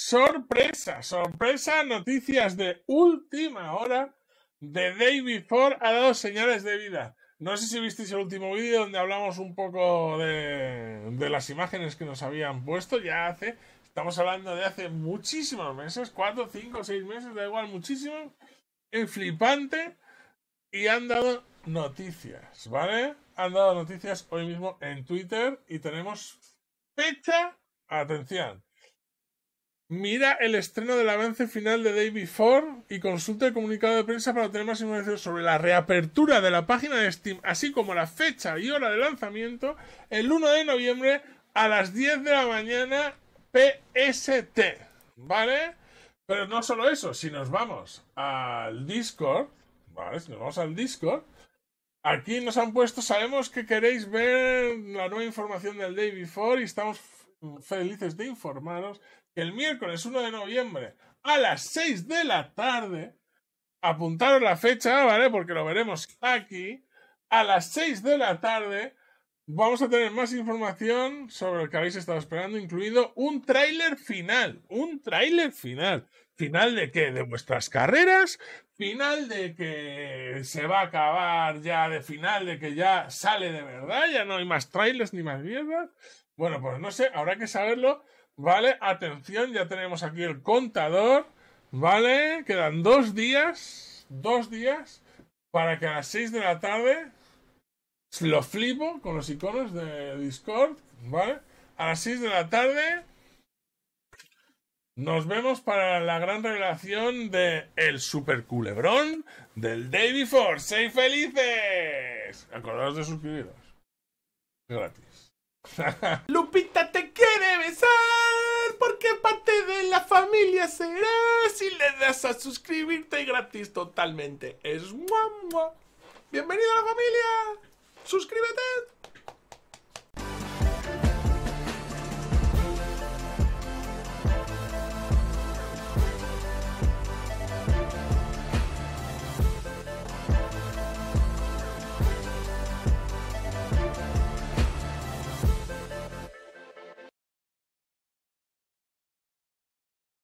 Sorpresa, sorpresa, noticias de última hora. de Day Before ha dado señales de vida. No sé si visteis el último vídeo donde hablamos un poco de, las imágenes que nos habían puesto. Ya hace, estamos hablando de hace muchísimos meses, cuatro, cinco, seis meses, da igual, muchísimo. Es flipante. Y han dado noticias, ¿vale? Han dado noticias hoy mismo en Twitter y tenemos fecha. Atención, Mira el estreno del avance final de Day Before y consulta el comunicado de prensa para obtener más información sobre la reapertura de la página de Steam, así como la fecha y hora de lanzamiento, el 1 de noviembre a las 10 de la mañana PST. ¿Vale? Pero no solo eso, si nos vamos al Discord, ¿vale? Si nos vamos al Discord, aquí nos han puesto, sabemos que queréis ver la nueva información del Day Before y estamos Mm, felices de informaros que el miércoles 1 de noviembre a las 6 de la tarde, apuntaros la fecha, ¿vale? Porque lo veremos aquí, a las 6 de la tarde vamos a tener más información sobre lo que habéis estado esperando, incluido un tráiler final, un tráiler final. ¿Final de qué? ¿De vuestras carreras? ¿Final de que se va a acabar ya? ¿De final de que ya sale de verdad? ¿Ya no hay más trailers ni más mierdas? Bueno, pues no sé, habrá que saberlo. Vale, atención, ya tenemos aquí el contador. Vale, quedan dos días, dos días, para que a las seis de la tarde lo flipo con los iconos de Discord, ¿vale? A las seis de la tarde nos vemos para la gran revelación de El Super Culebrón del Day Before. ¡Seis felices! Acordaos de suscribiros. Gratis. Lupita te quiere besar porque parte de la familia será si le das a suscribirte gratis totalmente. Es mamá Bienvenido a la familia. Suscríbete.